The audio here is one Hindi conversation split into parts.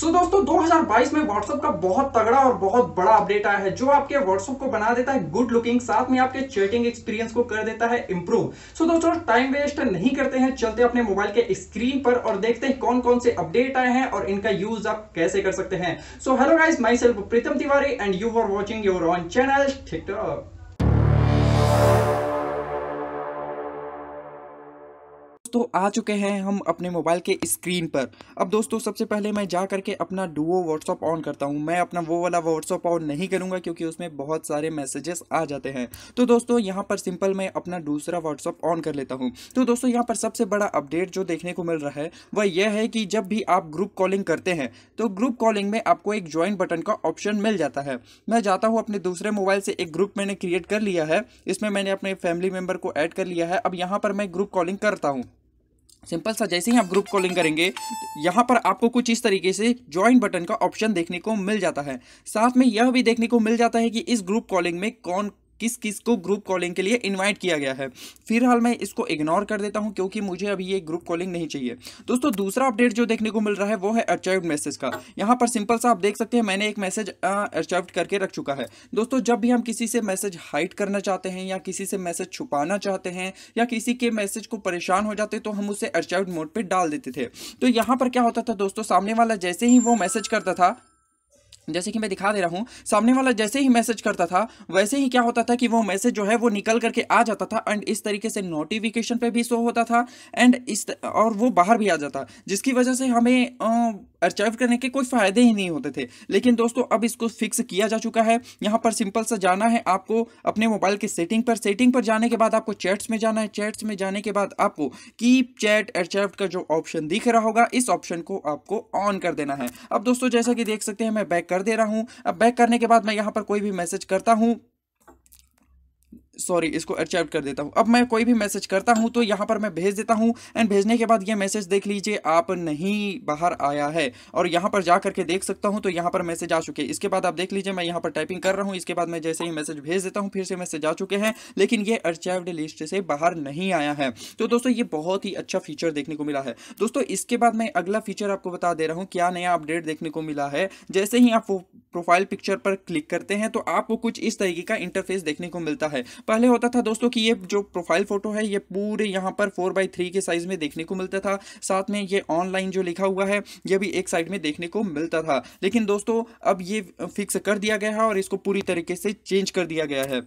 सो so, दोस्तों 2022 में व्हाट्सअप का बहुत तगड़ा और बहुत बड़ा अपडेट आया है जो आपके व्हाट्सअप को बना देता है गुड लुकिंग साथ में आपके चैटिंग एक्सपीरियंस को कर देता है इंप्रूव सो so, दोस्तों टाइम वेस्ट नहीं करते हैं चलते अपने मोबाइल के स्क्रीन पर और देखते हैं कौन कौन से अपडेट आए हैं और इनका यूज आप कैसे कर सकते हैं so hello guys myself Pritam Tiwari and you are watching your own channel TikTok दोस्तों आ चुके हैं हम अपने मोबाइल के स्क्रीन पर अब दोस्तों सबसे पहले मैं जा करके अपना डुओ व्हाट्सअप ऑन करता हूँ मैं अपना वो वाला व्हाट्सअप ऑन नहीं करूँगा क्योंकि उसमें बहुत सारे मैसेजेस आ जाते हैं तो दोस्तों यहाँ पर सिंपल मैं अपना दूसरा व्हाट्सअप ऑन कर लेता हूँ तो दोस्तों यहाँ पर सबसे बड़ा अपडेट जो देखने को मिल रहा है वह यह है कि जब भी आप ग्रुप कॉलिंग करते हैं तो ग्रुप कॉलिंग में आपको एक ज्वाइन बटन का ऑप्शन मिल जाता है मैं जाता हूँ अपने दूसरे मोबाइल से एक ग्रुप मैंने क्रिएट कर लिया है इसमें मैंने अपने फैमिली मेम्बर को ऐड कर लिया है अब यहाँ पर मैं ग्रुप कॉलिंग करता हूँ सिंपल सा जैसे ही आप ग्रुप कॉलिंग करेंगे यहाँ पर आपको कुछ इस तरीके से ज्वाइन बटन का ऑप्शन देखने को मिल जाता है साथ में यह भी देखने को मिल जाता है कि इस ग्रुप कॉलिंग में कौन किस किस को ग्रुप कॉलिंग के लिए इन्वाइट किया गया है फिलहाल मैं इसको इग्नोर कर देता हूँ क्योंकि मुझे अभी ये ग्रुप कॉलिंग नहीं चाहिए दोस्तों दूसरा अपडेट जो देखने को मिल रहा है वो है अर्चाइव्ड मैसेज का यहाँ पर सिंपल सा आप देख सकते हैं मैंने एक मैसेज अर्चाइव्ड करके रख चुका है दोस्तों जब भी हम किसी से मैसेज हाइड करना चाहते हैं या किसी से मैसेज छुपाना चाहते हैं या किसी के मैसेज को परेशान हो जाते तो हम उसे अर्चाइव्ड मोड पर डाल देते थे तो यहाँ पर क्या होता था दोस्तों सामने वाला जैसे ही वो मैसेज करता था जैसे कि मैं दिखा दे रहा हूँ सामने वाला जैसे ही मैसेज करता था वैसे ही क्या होता था कि वो मैसेज जो है वो निकल करके आ जाता था एंड इस तरीके से नोटिफिकेशन पे भी शो होता था एंड इस और वो बाहर भी आ जाता जिसकी वजह से हमें अर्चाइव करने के कोई फायदे ही नहीं होते थे लेकिन दोस्तों अब इसको फिक्स किया जा चुका है यहाँ पर सिंपल सा जाना है आपको अपने मोबाइल के सेटिंग पर सेटिंग पर जाने के बाद आपको चैट्स में जाना है चैट्स में जाने के बाद आपको कीप चैट अर्चाइव का जो ऑप्शन दिख रहा होगा इस ऑप्शन को आपको ऑन कर देना है अब दोस्तों जैसा कि देख सकते हैं मैं बैक कर दे रहा हूँ अब बैक करने के बाद मैं यहाँ पर कोई भी मैसेज करता हूँ सॉरी इसको एक्सेप्ट कर देता हूँ अब मैं कोई भी मैसेज करता हूँ तो यहाँ पर मैं भेज देता हूँ एंड भेजने के बाद ये मैसेज देख लीजिए आप नहीं बाहर आया है और यहाँ पर जा करके देख सकता हूँ तो यहाँ पर मैसेज आ चुके हैं इसके बाद आप देख लीजिए मैं यहाँ पर टाइपिंग कर रहा हूँ इसके बाद मैं जैसे ही मैसेज भेज देता हूँ फिर से मैसेज आ चुके हैं लेकिन ये अर्चाइव्ड लिस्ट से बाहर नहीं आया है तो दोस्तों ये बहुत ही अच्छा फीचर देखने को मिला है दोस्तों इसके बाद मैं अगला फीचर आपको बता दे रहा हूँ क्या नया अपडेट देखने को मिला है जैसे ही आप प्रोफाइल पिक्चर पर क्लिक करते हैं तो आपको कुछ इस तरीके का इंटरफेस देखने को मिलता है पहले होता था दोस्तों कि ये जो प्रोफाइल फ़ोटो है ये पूरे यहाँ पर फोर बाई थ्री के साइज़ में देखने को मिलता था साथ में ये ऑनलाइन जो लिखा हुआ है ये भी एक साइड में देखने को मिलता था लेकिन दोस्तों अब ये फिक्स कर दिया गया है और इसको पूरी तरीके से चेंज कर दिया गया है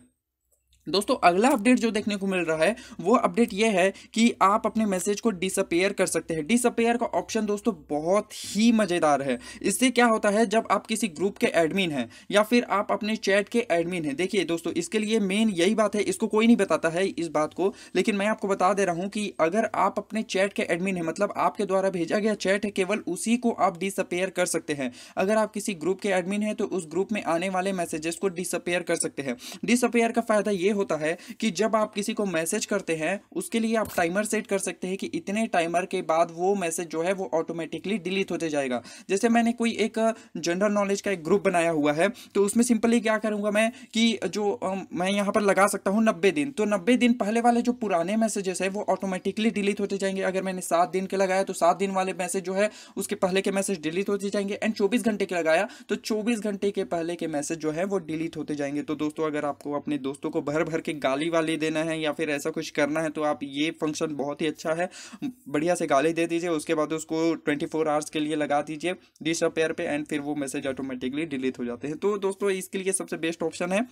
दोस्तों अगला अपडेट जो देखने को मिल रहा है वो अपडेट ये है कि आप अपने मैसेज को डिसअपेयर कर सकते हैं डिसअपेयर का ऑप्शन दोस्तों बहुत ही मज़ेदार है इससे क्या होता है जब आप किसी ग्रुप के एडमिन हैं या फिर आप अपने चैट के एडमिन हैं देखिए दोस्तों इसके लिए मेन यही बात है इसको कोई नहीं बताता है इस बात को लेकिन मैं आपको बता दे रहा हूँ कि अगर आप अपने चैट के एडमिन हैं मतलब आपके द्वारा भेजा गया चैट है केवल उसी को आप डिसअपेयर कर सकते हैं अगर आप किसी ग्रुप के एडमिन हैं तो उस ग्रुप में आने वाले मैसेजेस को डिसअपेयर कर सकते हैं डिसअपेयर का फ़ायदा ये होता है कि जब आप किसी को मैसेज करते हैं उसके लिए आप टाइमर सेट कर सकते हैं कि इतने टाइमर के बाद वो मैसेज जो है वो ऑटोमेटिकली डिलीट होते जाएगा जैसे मैंने कोई एक जनरल नॉलेज का एक ग्रुप बनाया हुआ है तो उसमें सिंपली क्या करूँगा मैं कि जो मैं यहाँ पर लगा सकता हूँ नब्बे दिन तो नब्बे दिन पहले वाले जो पुराने मैसेजेस है वो ऑटोमेटिकली डिलीट होते जाएंगे अगर मैंने सात दिन के लगाया तो सात दिन वाले मैसेज जो है उसके पहले के मैसेज डिलीट होते जाएंगे एंड चौबीस घंटे के लगाया तो चौबीस घंटे के पहले के मैसेज जो है वो डिलीट होते जाएंगे तो दोस्तों अगर आपको अपने दोस्तों को भर भर के गाली वाली देना है या फिर ऐसा कुछ करना है तो आप ये फंक्शन बहुत ही अच्छा है बढ़िया से गाली दे दीजिए उसके बाद उसको ट्वेंटी फोर आवर्स के लिए लगा दीजिए डिसअपेयर पे एंड फिर वो मैसेज ऑटोमेटिकली डिलीट हो जाते हैं तो दोस्तों इसके लिए सबसे बेस्ट ऑप्शन है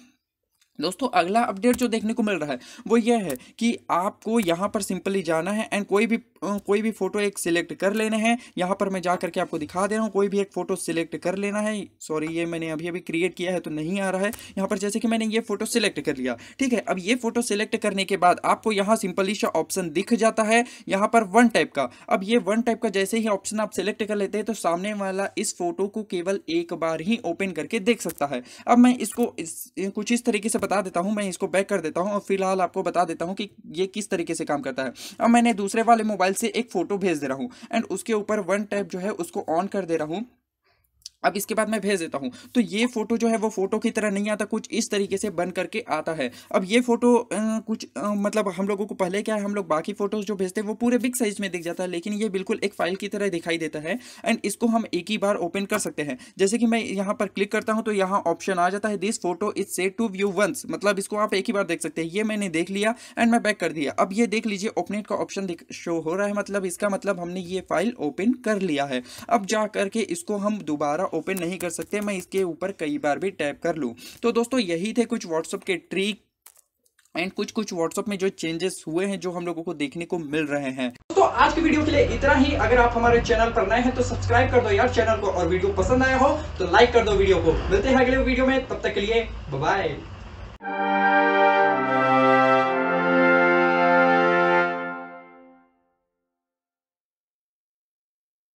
दोस्तों अगला अपडेट जो देखने को मिल रहा है वो ये है कि आपको यहाँ पर सिंपली जाना है एंड कोई भी कोई भी फ़ोटो एक सिलेक्ट कर लेना है यहाँ पर मैं जा करके आपको दिखा दे रहा हूँ कोई भी एक फ़ोटो सिलेक्ट कर लेना है सॉरी ये मैंने अभी अभी क्रिएट किया है तो नहीं आ रहा है यहाँ पर जैसे कि मैंने ये फ़ोटो सिलेक्ट कर लिया ठीक है अब ये फ़ोटो सिलेक्ट करने के बाद आपको यहाँ सिंपली सा ऑप्शन दिख जाता है यहाँ पर वन टाइप का अब ये वन टाइप का जैसे ही ऑप्शन आप सिलेक्ट कर लेते हैं तो सामने वाला इस फोटो को केवल एक बार ही ओपन करके देख सकता है अब मैं इसको कुछ इस तरीके से बता देता हूँ मैं इसको बैक कर देता हूँ और फिलहाल आपको बता देता हूँ कि ये किस तरीके से काम करता है अब मैंने दूसरे वाले मोबाइल से एक फ़ोटो भेज दे रहा हूँ एंड उसके ऊपर वन टैप जो है उसको ऑन कर दे रहा हूँ अब इसके बाद मैं भेज देता हूँ तो ये फोटो जो है वो फोटो की तरह नहीं आता कुछ इस तरीके से बन करके आता है अब ये फोटो आ, कुछ आ, मतलब हम लोगों को पहले क्या है हम लोग बाकी फोटोज जो भेजते हैं वो पूरे बिग साइज में दिख जाता है लेकिन ये बिल्कुल एक फाइल की तरह दिखाई देता है एंड इसको हम एक ही बार ओपन कर सकते हैं जैसे कि मैं यहाँ पर क्लिक करता हूँ तो यहाँ ऑप्शन आ जाता है this photo is set to view once मतलब इसको आप एक ही बार देख सकते हैं ये मैंने देख लिया एंड मैं बैक कर दिया अब ये देख लीजिए ओपनेट का ऑप्शन शो हो रहा है मतलब इसका मतलब हमने ये फाइल ओपन कर लिया है अब जा करके इसको हम दोबारा ओपन नहीं कर सकते मैं इसके ऊपर कई बार भी टैप कर लूँ तो दोस्तों यही थे कुछ व्हाट्सअप के ट्रिक एंड कुछ कुछ व्हाट्सअप में जो चेंजेस हुए हैं जो हम लोगों को देखने को मिल रहे हैं तो आज के वीडियो के लिए इतना ही अगर आप हमारे चैनल पर नए हैं तो सब्सक्राइब कर दो यार चैनल को और वीडियो पसंद आया हो तो लाइक कर दो वीडियो को मिलते हैं अगले वीडियो में तब तक के लिए बाय